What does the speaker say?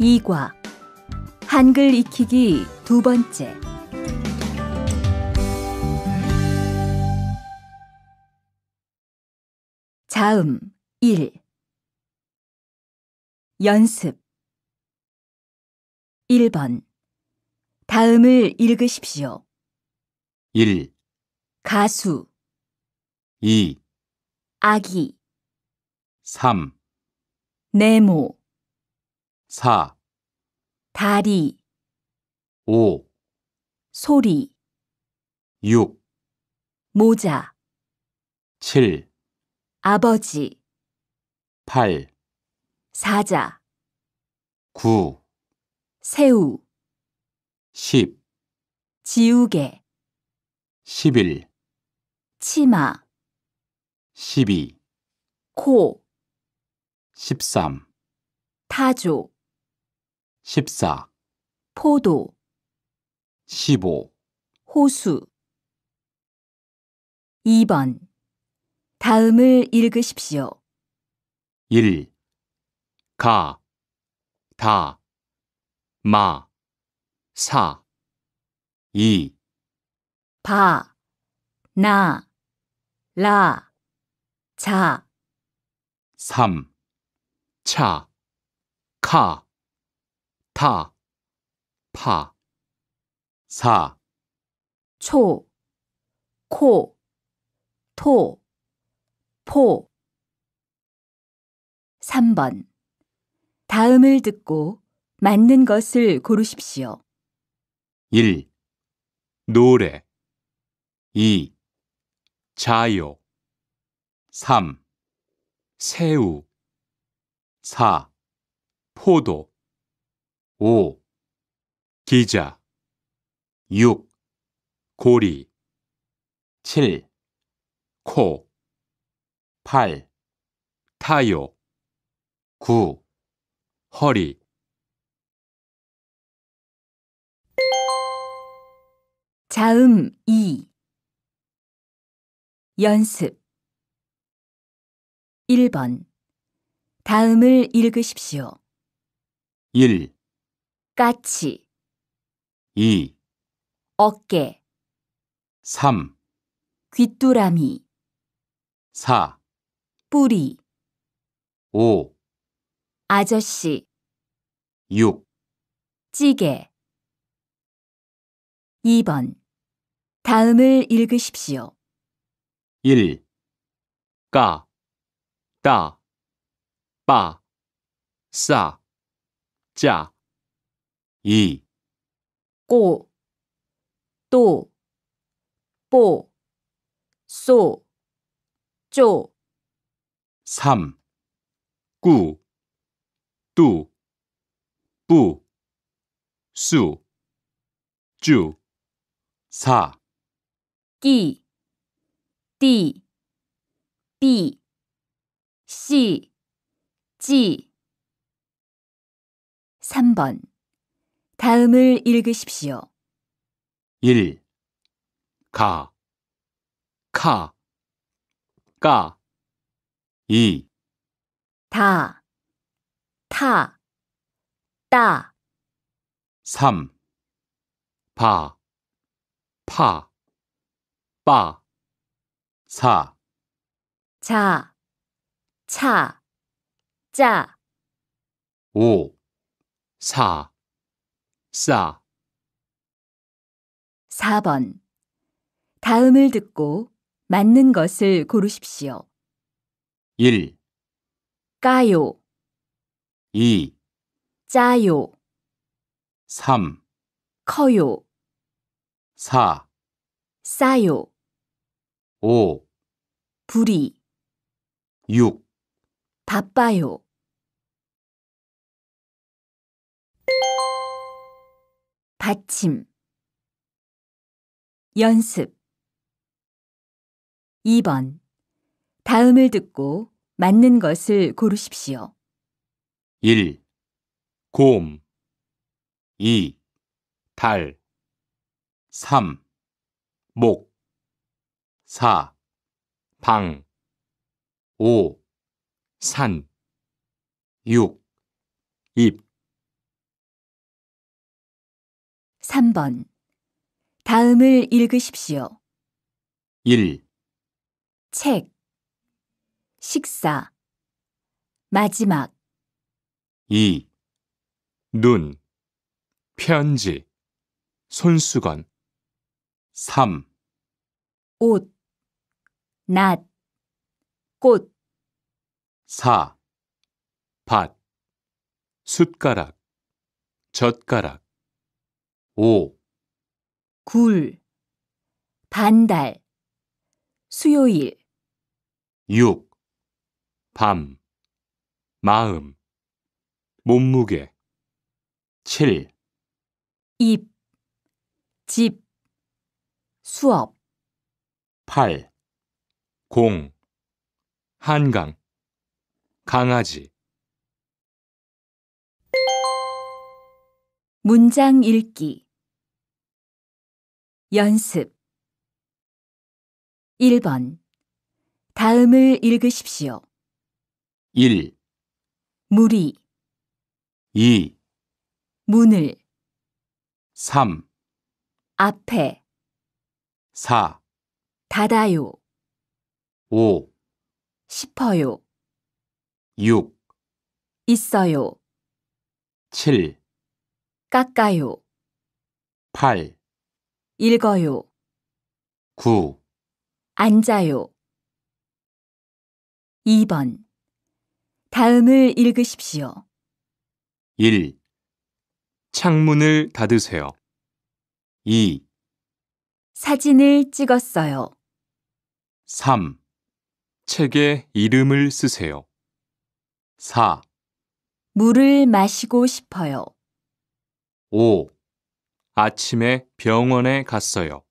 2과 한글 익히기 두 번째 자음 1 연습 1번 다음을 읽으십시오. 1 가수 2 아기 3 네모 4 다리 5 소리 6 모자 7 아버지 8 사자 9 새우 10 지우개 11 치마 12코13 타조 14 포도 15 호수 2번 다음을 읽으십시오. 1 가, 다, 마, 사, 2 바, 나, 라, 자, 3 차, 카, 타, 파, 사, 초, 코, 토, 포. 3번. 다음을 듣고 맞는 것을 고르십시오. 1. 노래 2. 자요 3. 새우 4. 포도 5. 기자 6. 고리 7. 코 8. 타요 9. 허리 자음 2 연습 1번 다음을 읽으십시오. 1. 까치 2, 어깨 3, 귀뚜라미 4, 뿌리 5, 아저씨 6, 찌개 2번 다음을 읽으십시오. 1, 까, 따, 빠, 싸, 짜. 이, 꼬, 또, 뽀, 소, 쪼, 삼, 꾸, 뚜, 뿌, 수, 쭈, 사, 끼, 띠, 삐, 씨, 찌. 3번 다음을 읽으십시오. 1. 가, 카, 까. 2. 다, 타, 따. 3. 바, 파, 빠. 4. 자, 차, 짜. 5. 사, 싸 4번 다음을 듣고 맞는 것을 고르십시오. 1, 까요, 2, 짜요, 3, 커요, 4, 싸요, 5, 불이, 6 바빠요. 받침 연습 2번 다음을 듣고 맞는 것을 고르십시오. 1. 곰 2. 달 3. 목 4. 방 5. 산 6. 입 3번. 다음을 읽으십시오. 1, 책, 식사, 마지막, 2, 눈, 편지, 손수건. 3, 옷, 낫, 꽃, 4, 밭, 숟가락, 젓가락. 5. 굴, 반달, 수요일, 6. 밤, 마음, 몸무게, 7. 입, 집, 수업, 8. 공, 한강, 강아지, 문장 읽기. 연습 1번 다음을 읽으십시오. 1, 무리, 2, 문을, 3, 앞에, 4, 닫아요, 5, 싶어요, 6, 있어요, 7, 깎아요. 8 읽어요. 9, 앉아요. 2번. 다음을 읽으십시오. 1. 창문을 닫으세요. 2, 사진을 찍었어요. 3. 책에 이름을 쓰세요. 4, 물을 마시고 싶어요. 5. 아침에 병원에 갔어요.